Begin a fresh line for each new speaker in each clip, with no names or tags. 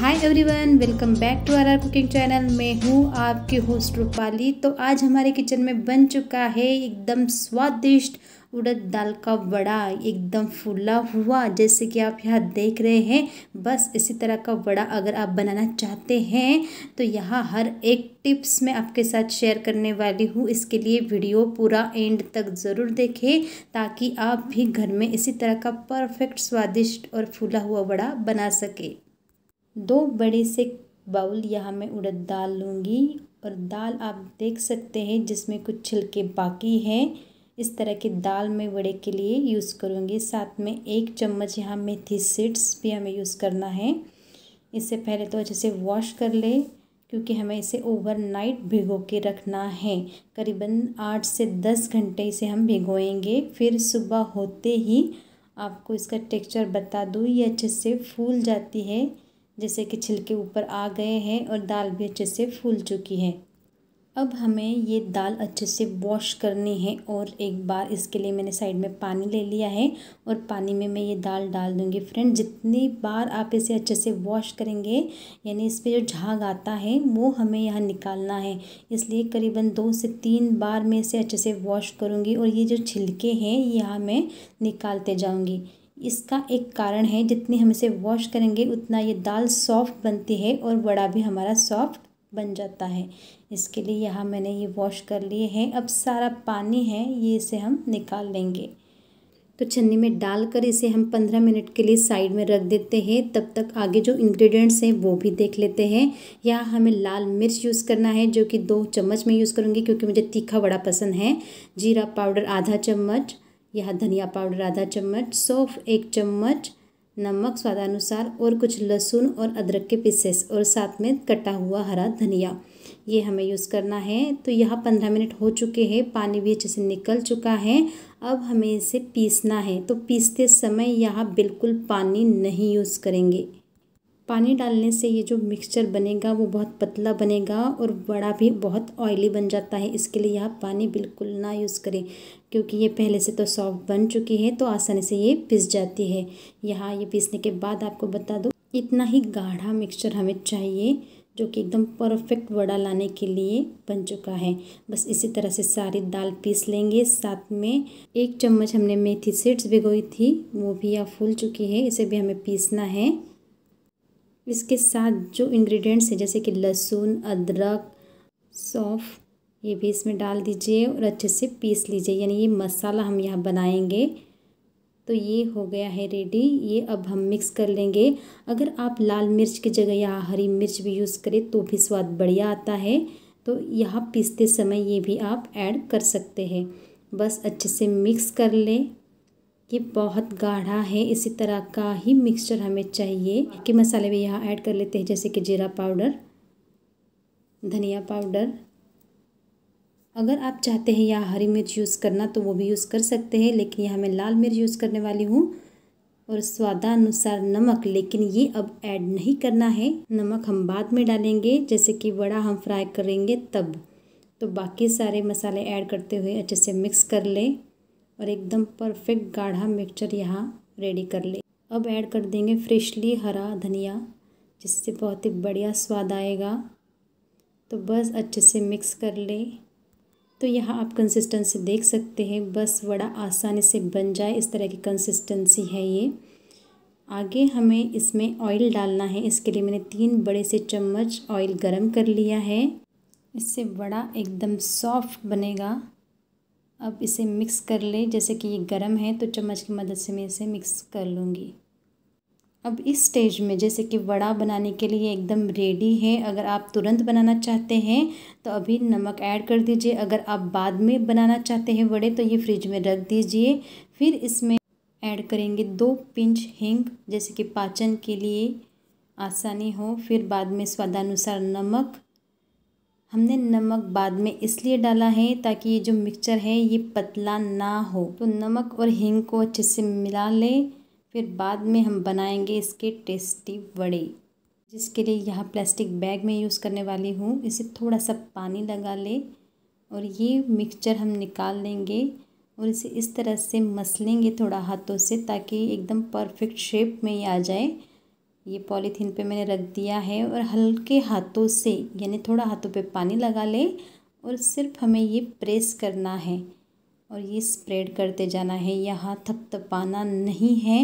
hi everyone welcome back to R R cooking channel मैं हूँ आपकी होस्ट रूपाली तो आज हमारे किचन में बन चुका है एकदम स्वादिष्ट उड़द दाल का वड़ा एकदम फूला हुआ जैसे कि आप यहाँ देख रहे हैं बस इसी तरह का वड़ा अगर आप बनाना चाहते हैं तो यहाँ हर एक टिप्स मैं आपके साथ शेयर करने वाली हूँ इसके लिए वीडियो पूरा एंड तक ज़रूर देखें ताकि आप भी घर में इसी तरह का परफेक्ट स्वादिष्ट और फूला हुआ वड़ा बना सके दो बड़े से बाउल यहाँ मैं उड़द दाल लूँगी और दाल आप देख सकते हैं जिसमें कुछ छिलके बाकी हैं इस तरह की दाल मैं वड़े के लिए यूज़ करूँगी साथ में एक चम्मच यहाँ मेथी सीड्स भी हमें यूज़ करना है इससे पहले तो अच्छे से वॉश कर ले क्योंकि हमें इसे ओवरनाइट भिगो के रखना है करीबन आठ से दस घंटे इसे हम भिगोएंगे फिर सुबह होते ही आपको इसका टेक्सचर बता दूँ ये अच्छे से फूल जाती है जैसे कि छिलके ऊपर आ गए हैं और दाल भी अच्छे से फूल चुकी है अब हमें ये दाल अच्छे से वॉश करनी है और एक बार इसके लिए मैंने साइड में पानी ले लिया है और पानी में मैं ये दाल डाल दूँगी फ्रेंड जितनी बार आप इसे अच्छे से वॉश करेंगे यानी इस पर जो झाग आता है वो हमें यहाँ निकालना है इसलिए करीबन दो से तीन बार मैं इसे अच्छे से वॉश करूँगी और ये जो छिलके हैं यहाँ मैं निकालते जाऊँगी इसका एक कारण है जितनी हम इसे वॉश करेंगे उतना ये दाल सॉफ्ट बनती है और बड़ा भी हमारा सॉफ्ट बन जाता है इसके लिए यहाँ मैंने ये वॉश कर लिए हैं अब सारा पानी है ये इसे हम निकाल लेंगे तो छन्नी में डालकर इसे हम पंद्रह मिनट के लिए साइड में रख देते हैं तब तक आगे जो इंग्रेडिएंट्स हैं वो भी देख लेते हैं यहाँ हमें लाल मिर्च यूज़ करना है जो कि दो चम्मच में यूज़ करूँगी क्योंकि मुझे तीखा बड़ा पसंद है जीरा पाउडर आधा चम्मच यह धनिया पाउडर आधा चम्मच सौंफ एक चम्मच नमक स्वादानुसार और कुछ लहसुन और अदरक के पीसेस और साथ में कटा हुआ हरा धनिया ये हमें यूज़ करना है तो यह पंद्रह मिनट हो चुके हैं पानी भी अच्छे से निकल चुका है अब हमें इसे पीसना है तो पीसते समय यह बिल्कुल पानी नहीं यूज़ करेंगे पानी डालने से ये जो मिक्सचर बनेगा वो बहुत पतला बनेगा और बड़ा भी बहुत ऑयली बन जाता है इसके लिए आप पानी बिल्कुल ना यूज़ करें क्योंकि ये पहले से तो सॉफ्ट बन चुकी है तो आसानी से ये पिस जाती है यहाँ ये पीसने के बाद आपको बता दो इतना ही गाढ़ा मिक्सचर हमें चाहिए जो कि एकदम परफेक्ट वड़ा लाने के लिए बन चुका है बस इसी तरह से सारी दाल पीस लेंगे साथ में एक चम्मच हमने मेथी सीड्स भिगोई थी वो भी यह फूल चुकी है इसे भी हमें पीसना है इसके साथ जो इंग्रेडिएंट्स हैं जैसे कि लहसुन अदरक सौंफ ये भी इसमें डाल दीजिए और अच्छे से पीस लीजिए यानी ये मसाला हम यहाँ बनाएंगे तो ये हो गया है रेडी ये अब हम मिक्स कर लेंगे अगर आप लाल मिर्च की जगह यहाँ हरी मिर्च भी यूज़ करें तो भी स्वाद बढ़िया आता है तो यहाँ पीसते समय ये भी आप ऐड कर सकते हैं बस अच्छे से मिक्स कर लें ये बहुत गाढ़ा है इसी तरह का ही मिक्सचर हमें चाहिए कि मसाले भी यहाँ ऐड कर लेते हैं जैसे कि जीरा पाउडर धनिया पाउडर अगर आप चाहते हैं यहाँ हरी मिर्च यूज़ करना तो वो भी यूज़ कर सकते हैं लेकिन यहाँ मैं लाल मिर्च यूज़ करने वाली हूँ और स्वादानुसार नमक लेकिन ये अब ऐड नहीं करना है नमक हम बाद में डालेंगे जैसे कि बड़ा हम फ्राई करेंगे तब तो बाकी सारे मसाले ऐड करते हुए अच्छे से मिक्स कर लें और एकदम परफेक्ट गाढ़ा मिक्सचर यहाँ रेडी कर ले अब ऐड कर देंगे फ्रेशली हरा धनिया जिससे बहुत ही बढ़िया स्वाद आएगा तो बस अच्छे से मिक्स कर ले तो यहाँ आप कंसिस्टेंसी देख सकते हैं बस बड़ा आसानी से बन जाए इस तरह की कंसिस्टेंसी है ये आगे हमें इसमें ऑयल डालना है इसके लिए मैंने तीन बड़े से चम्मच ऑयल गरम कर लिया है इससे बड़ा एकदम सॉफ्ट बनेगा अब इसे मिक्स कर ले जैसे कि ये गर्म है तो चम्मच की मदद से मैं इसे मिक्स कर लूँगी अब इस स्टेज में जैसे कि वड़ा बनाने के लिए एकदम रेडी है अगर आप तुरंत बनाना चाहते हैं तो अभी नमक ऐड कर दीजिए अगर आप बाद में बनाना चाहते हैं वड़े तो ये फ्रिज में रख दीजिए फिर इसमें ऐड करेंगे दो पिंच हिंग जैसे कि पाचन के लिए आसानी हो फिर बाद में स्वादानुसार नमक हमने नमक बाद में इसलिए डाला है ताकि ये जो मिक्सचर है ये पतला ना हो तो नमक और हींग को अच्छे से मिला लें फिर बाद में हम बनाएंगे इसके टेस्टी वड़े जिसके लिए यहाँ प्लास्टिक बैग में यूज़ करने वाली हूँ इसे थोड़ा सा पानी लगा ले और ये मिक्सचर हम निकाल लेंगे और इसे इस तरह से मसलेंगे थोड़ा हाथों से ताकि एकदम परफेक्ट शेप में ये आ जाए ये पॉलीथीन पे मैंने रख दिया है और हल्के हाथों से यानी थोड़ा हाथों पे पानी लगा ले और सिर्फ हमें ये प्रेस करना है और ये स्प्रेड करते जाना है यहाँ थपथपाना नहीं है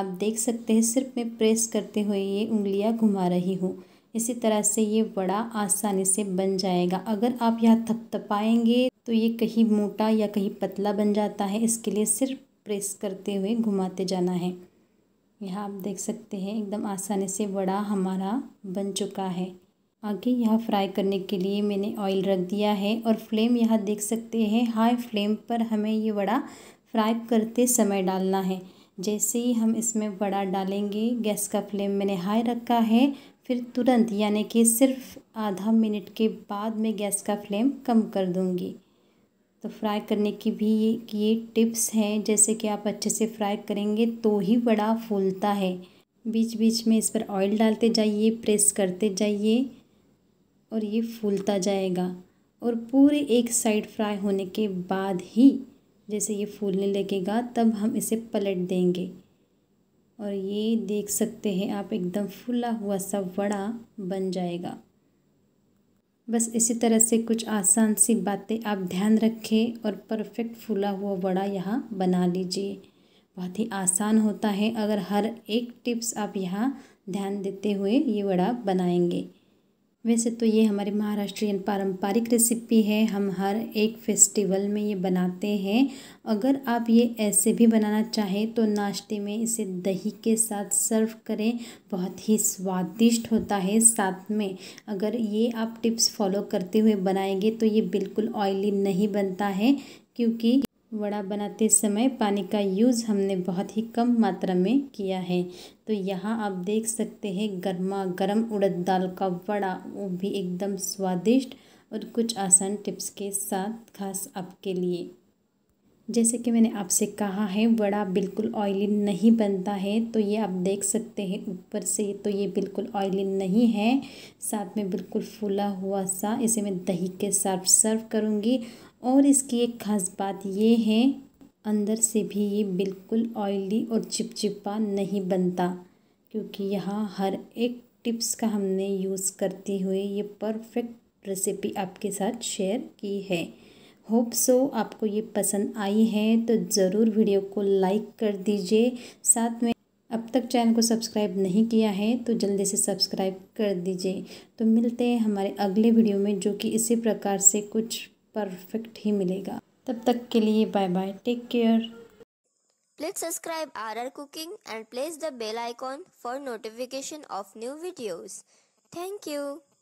आप देख सकते हैं सिर्फ मैं प्रेस करते हुए ये उंगलियाँ घुमा रही हूँ इसी तरह से ये बड़ा आसानी से बन जाएगा अगर आप यहाँ थपथपाएंगे तो ये कहीं मोटा या कहीं पतला बन जाता है इसके लिए सिर्फ प्रेस करते हुए घुमाते जाना है यह आप देख सकते हैं एकदम आसानी से वड़ा हमारा बन चुका है आगे यह फ्राई करने के लिए मैंने ऑयल रख दिया है और फ्लेम यह देख सकते हैं हाई फ्लेम पर हमें ये वड़ा फ्राई करते समय डालना है जैसे ही हम इसमें वड़ा डालेंगे गैस का फ्लेम मैंने हाई रखा है फिर तुरंत यानी कि सिर्फ आधा मिनट के बाद मैं गैस का फ्लेम कम कर दूँगी तो फ्राई करने की भी ये ये टिप्स हैं जैसे कि आप अच्छे से फ्राई करेंगे तो ही बड़ा फूलता है बीच बीच में इस पर ऑयल डालते जाइए प्रेस करते जाइए और ये फूलता जाएगा और पूरे एक साइड फ्राई होने के बाद ही जैसे ये फूलने लगेगा तब हम इसे पलट देंगे और ये देख सकते हैं आप एकदम फूला हुआ सा वड़ा बन जाएगा बस इसी तरह से कुछ आसान सी बातें आप ध्यान रखें और परफेक्ट फूला हुआ वड़ा यहाँ बना लीजिए बहुत ही आसान होता है अगर हर एक टिप्स आप यहाँ ध्यान देते हुए ये वड़ा बनाएंगे वैसे तो ये हमारे महाराष्ट्रियन पारंपरिक रेसिपी है हम हर एक फेस्टिवल में ये बनाते हैं अगर आप ये ऐसे भी बनाना चाहें तो नाश्ते में इसे दही के साथ सर्व करें बहुत ही स्वादिष्ट होता है साथ में अगर ये आप टिप्स फॉलो करते हुए बनाएंगे तो ये बिल्कुल ऑयली नहीं बनता है क्योंकि वड़ा बनाते समय पानी का यूज़ हमने बहुत ही कम मात्रा में किया है तो यहाँ आप देख सकते हैं गर्मा गर्म उड़द दाल का वड़ा वो भी एकदम स्वादिष्ट और कुछ आसान टिप्स के साथ खास आपके लिए जैसे कि मैंने आपसे कहा है वड़ा बिल्कुल ऑयली नहीं बनता है तो ये आप देख सकते हैं ऊपर से तो ये बिल्कुल ऑयली नहीं है साथ में बिल्कुल फूला हुआ सा इसे मैं दही के साथ सर्व करूँगी और इसकी एक ख़ास बात ये है अंदर से भी ये बिल्कुल ऑयली और चिपचिपा नहीं बनता क्योंकि यहाँ हर एक टिप्स का हमने यूज़ करते हुए ये परफेक्ट रेसिपी आपके साथ शेयर की है होप सो आपको ये पसंद आई है तो ज़रूर वीडियो को लाइक कर दीजिए साथ में अब तक चैनल को सब्सक्राइब नहीं किया है तो जल्दी से सब्सक्राइब कर दीजिए तो मिलते हैं हमारे अगले वीडियो में जो कि इसी प्रकार से कुछ परफेक्ट ही मिलेगा तब तक के लिए bye bye take care please subscribe R R cooking and place the bell icon for notification of new videos thank you